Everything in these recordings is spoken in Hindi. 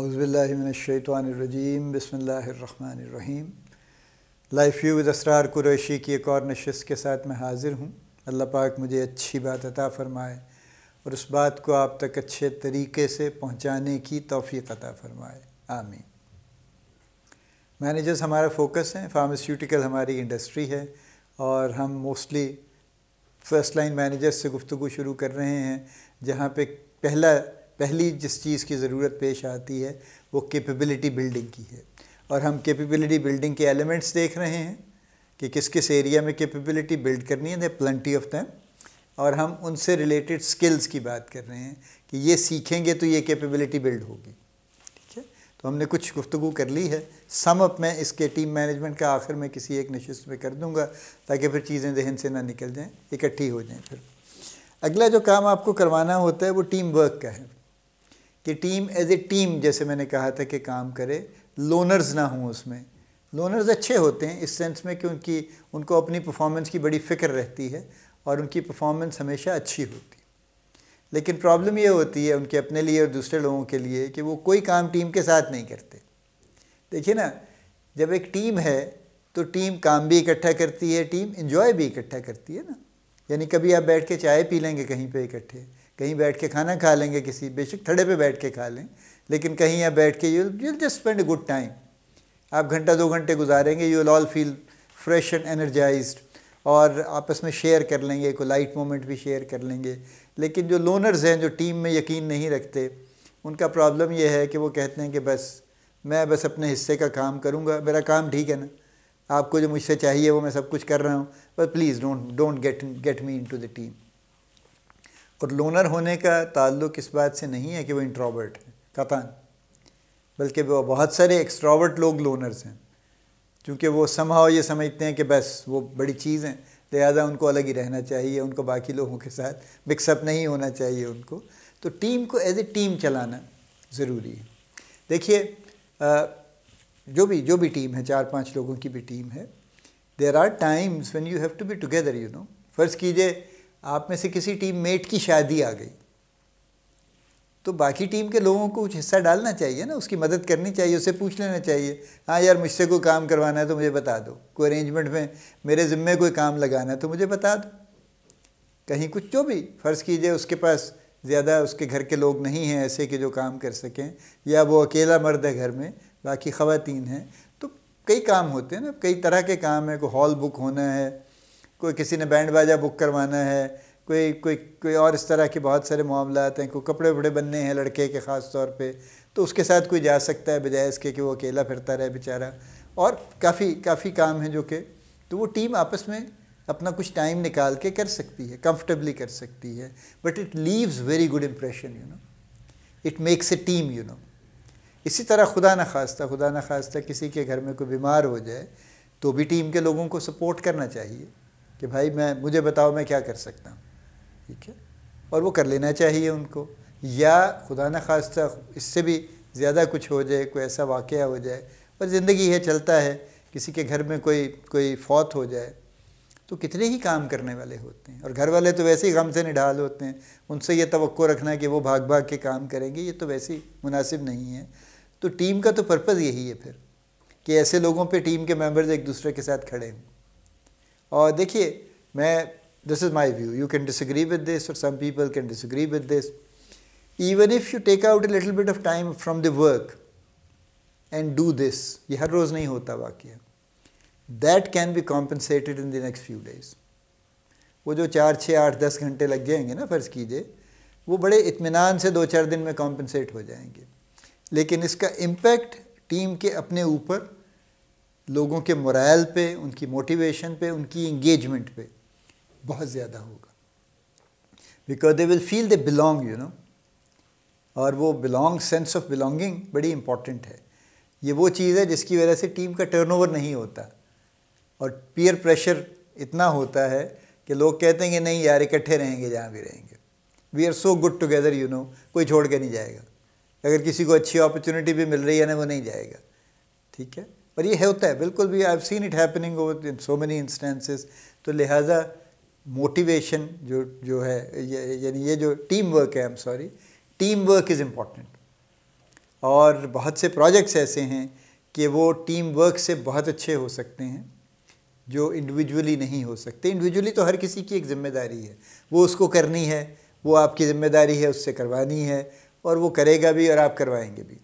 अज़बिल्लिमिनशैतरजीम बसमीम life you with Asrar Qureshi की एक और नशस्त के साथ मैं हाज़िर हूँ अल्लाह पाक मुझे अच्छी बात अता फ़रमाए और उस बात को आप तक अच्छे तरीके से पहुँचाने की तोफ़ी अता फ़रमाए आमीन मैनेजर्स हमारा फोकस हैं फार्मास्यूटिकल हमारी इंडस्ट्री है और हम मोस्टली फ़र्स्ट लाइन मैनेजर्स से गुफ्तु शुरू कर रहे हैं जहाँ पर पहला पहली जिस चीज़ की ज़रूरत पेश आती है वो कैपेबिलिटी बिल्डिंग की है और हम कैपेबिलिटी बिल्डिंग के एलिमेंट्स देख रहे हैं कि किस किस एरिया में कैपेबिलिटी बिल्ड करनी है दे प्लंटी ऑफ दैम और हम उनसे रिलेटेड स्किल्स की बात कर रहे हैं कि ये सीखेंगे तो ये कैपेबिलिटी बिल्ड होगी ठीक है तो हमने कुछ गुफ्तु कर ली है सम अप मैं इसके टीम मैनेजमेंट का आखिर में किसी एक नशस्त में कर दूंगा ताकि फिर चीज़ें जहन से ना निकल जाएँ इकट्ठी हो जाएँ फिर अगला जो काम आपको करवाना होता है वो टीम वर्क का है कि टीम एज ए टीम जैसे मैंने कहा था कि काम करे लोनर्स ना हों उसमें लोनर्स अच्छे होते हैं इस सेंस में कि उनकी उनको अपनी परफॉर्मेंस की बड़ी फ़िक्र रहती है और उनकी परफॉर्मेंस हमेशा अच्छी होती है लेकिन प्रॉब्लम ये होती है उनके अपने लिए और दूसरे लोगों के लिए कि वो कोई काम टीम के साथ नहीं करते देखिए ना जब एक टीम है तो टीम काम भी इकट्ठा करती है टीम इन्जॉय भी इकट्ठा करती है ना यानी कभी आप बैठ के चाय पी लेंगे कहीं पे इकट्ठे कहीं बैठ के खाना खा लेंगे किसी बेशक थड़े पे बैठ के खा लें लेकिन कहीं यहाँ बैठ के you you just spend a good time आप घंटा दो घंटे गुजारेंगे you will all feel fresh and energize और आपस में शेयर कर लेंगे कोई लाइट मोमेंट भी शेयर कर लेंगे लेकिन जो लोनर्स हैं जो टीम में यकीन नहीं रखते उनका प्रॉब्लम यह है कि वो कहते हैं कि बस मैं बस अपने हिस्से का काम करूँगा मेरा काम ठीक है ना आपको जो मुझसे चाहिए वो मैं सब कुछ कर रहा हूँ but please don't don't get get me into the team और लोनर होने का ताल्लुक इस बात से नहीं है कि वो इंट्रोवर्ट है कतान बल्कि वो बहुत सारे एक्स्ट्रावर्ट लोग लोनर्स हैं क्योंकि वो समाओ ये समझते हैं कि बस वो बड़ी चीज़ हैं लिहाजा उनको अलग ही रहना चाहिए उनको बाकी लोगों के साथ मिक्सअप नहीं होना चाहिए उनको तो टीम को एज ए टीम चलाना ज़रूरी है देखिए जो भी जो भी टीम है चार पांच लोगों की भी टीम है there are times when you have to be together you know फ़र्ज़ कीजिए आप में से किसी टीम मेट की शादी आ गई तो बाकी टीम के लोगों को कुछ हिस्सा डालना चाहिए ना उसकी मदद करनी चाहिए उससे पूछ लेना चाहिए हाँ यार मुझसे कोई काम करवाना है तो मुझे बता दो कोई अरेंजमेंट में मेरे ज़िम्मे कोई काम लगाना है तो मुझे बता दो कहीं कुछ जो भी फ़र्ज़ कीजिए उसके पास ज़्यादा उसके घर के लोग नहीं हैं ऐसे कि जो काम कर सकें या वो अकेला मर्द है घर में बाकी ख़वातीन हैं तो कई काम होते हैं ना कई तरह के काम हैं कोई हॉल बुक होना है कोई किसी ने बैंड बाजा बुक करवाना है कोई कोई कोई और इस तरह के बहुत सारे मामला हैं कोई कपड़े वपड़े बनने हैं लड़के के ख़ास तौर पर तो उसके साथ कोई जा सकता है बजाय इसके कि वो अकेला फिरता रहे बेचारा और काफ़ी काफ़ी काम है जो कि तो वो टीम आपस में अपना कुछ टाइम निकाल के कर सकती है कंफर्टेबली कर सकती है but it leaves very good impression you know it makes a team you know इसी तरह खुदा न खास्ता खुदा न खास्ता किसी के घर में कोई बीमार हो जाए तो भी टीम के लोगों को सपोर्ट करना चाहिए कि भाई मैं मुझे बताओ मैं क्या कर सकता हूँ ठीक है और वो कर लेना चाहिए उनको या खुदा न खास्ता इससे भी ज़्यादा कुछ हो जाए कोई ऐसा वाक़ हो जाए और ज़िंदगी है चलता है किसी के घर में कोई कोई फौत हो जाए तो कितने ही काम करने वाले होते हैं और घर वाले तो वैसे ही गम से निढाल होते हैं उनसे ये तो रखना कि वो भाग भाग के काम करेंगे ये तो वैसे ही मुनासिब नहीं है तो टीम का तो पर्पज़ यही है फिर कि ऐसे लोगों पे टीम के मेंबर्स एक दूसरे के साथ खड़े हों और देखिए मैं this is my view you can disagree with this और some people can disagree with this even if you take out a little bit of time from the work and do this ये हर रोज़ नहीं होता which that can be compensated in the next few days वो जो चार छः आठ दस घंटे लग जाएंगे ना फ़र्ज़ कीजिए वो बड़े इतमान से दो चार दिन में कॉम्पनसेट हो जाएंगे लेकिन इसका इम्पैक्ट टीम के अपने ऊपर लोगों के मोरल पे उनकी मोटिवेशन पे उनकी इंगेजमेंट पे बहुत ज़्यादा होगा because they will feel they belong you know और वो बिलोंग सेंस ऑफ बिलोंगिंग बड़ी इंपॉर्टेंट है ये वो चीज़ है जिसकी वजह से टीम का टर्नओवर नहीं होता और पीयर प्रेशर इतना होता है कि लोग कहते हैं कि नहीं यार इकट्ठे रहेंगे जहाँ भी रहेंगे we are so good together you know कोई छोड़ के नहीं जाएगा अगर किसी को अच्छी अपॉर्चुनिटी भी मिल रही है ना वो नहीं जाएगा ठीक है पर ये होता है बिल्कुल भी I have seen it happening over in so many instances तो लिहाजा मोटिवेशन जो जो है यानी ये जो टीम वर्क है I am sorry team work is important और बहुत से प्रोजेक्ट्स ऐसे हैं कि वो टीम वर्क से बहुत अच्छे हो सकते हैं जो इंडिविजुअली नहीं हो सकते इंडिविजुअली तो हर किसी की एक ज़िम्मेदारी है वो उसको करनी है वो आपकी ज़िम्मेदारी है उससे करवानी है और वो करेगा भी और आप करवाएंगे भी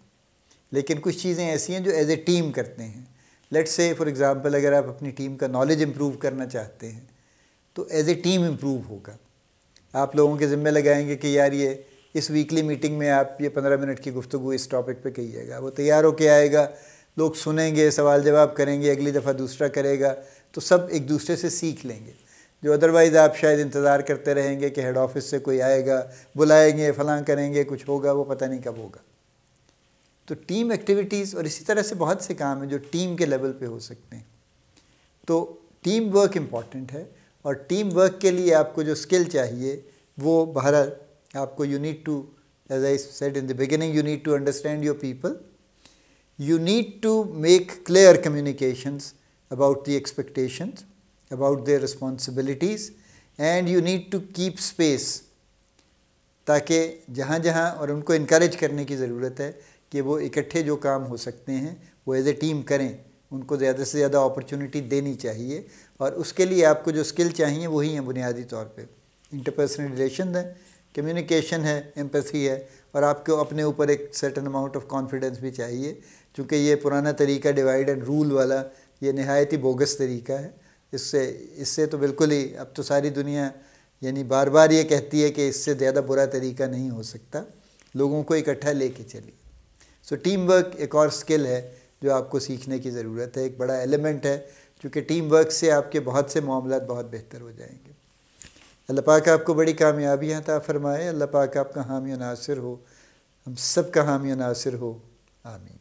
लेकिन कुछ चीज़ें ऐसी हैं जो एज ए टीम करते हैं लेट्स से फॉर एग्ज़ाम्पल अगर आप अपनी टीम का नॉलेज इम्प्रूव करना चाहते हैं तो एज ए टीम इम्प्रूव होगा आप लोगों के ज़िम्मे लगाएंगे कि यार ये इस वीकली मीटिंग में आप ये पंद्रह मिनट की गुफ्तु इस टॉपिक पे कहिएगा वो तैयार होके आएगा लोग सुनेंगे सवाल जवाब करेंगे अगली दफ़ा दूसरा करेगा तो सब एक दूसरे से सीख लेंगे जो अदरवाइज़ आप शायद इंतज़ार करते रहेंगे कि हेड ऑफिस से कोई आएगा बुलाएंगे फ़लाँ करेंगे कुछ होगा वो पता नहीं कब होगा तो टीम एक्टिविटीज़ और इसी तरह से बहुत से काम हैं जो टीम के लेवल पे हो सकते हैं तो टीम वर्क इम्पॉर्टेंट है और टीम वर्क के लिए आपको जो स्किल चाहिए वो बहरहाल आपको you need to as I said in the beginning you need to understand your people you need to make clear communications about the expectation about the responsibilities and you need to keep space ताकि जहाँ जहाँ और उनको इनक्रेज करने की ज़रूरत है कि वो इकट्ठे जो काम हो सकते हैं वो एज ए टीम करें उनको ज़्यादा से ज़्यादा अपॉर्चुनिटी देनी चाहिए और उसके लिए आपको जो स्किल चाहिए वही हैं बुनियादी तौर पर इंटरपर्सनल रिलेशन है कम्युनिकेशन है एम्पथी है और आपको अपने ऊपर एक सर्टन अमाउंट ऑफ कॉन्फिडेंस भी चाहिए क्योंकि ये पुराना तरीका डिवाइड एंड रूल वाला ये नहायत ही बोगस तरीका है इससे इससे तो बिल्कुल ही अब तो सारी दुनिया यानी बार बार ये कहती है कि इससे ज़्यादा बुरा तरीका नहीं हो सकता लोगों को इकट्ठा कर चलिए सो टीम वर्क एक और स्किल है जो आपको सीखने की ज़रूरत है एक बड़ा एलिमेंट है क्योंकि टीम वर्क से आपके बहुत से मामला बहुत बेहतर हो जाएंगे अल्लाह पाक आपको बड़ी कामयाबी था फरमाए अल्लाह पाक आपका हामी नासिर हो हम सब का हामी नासिर हो आमीन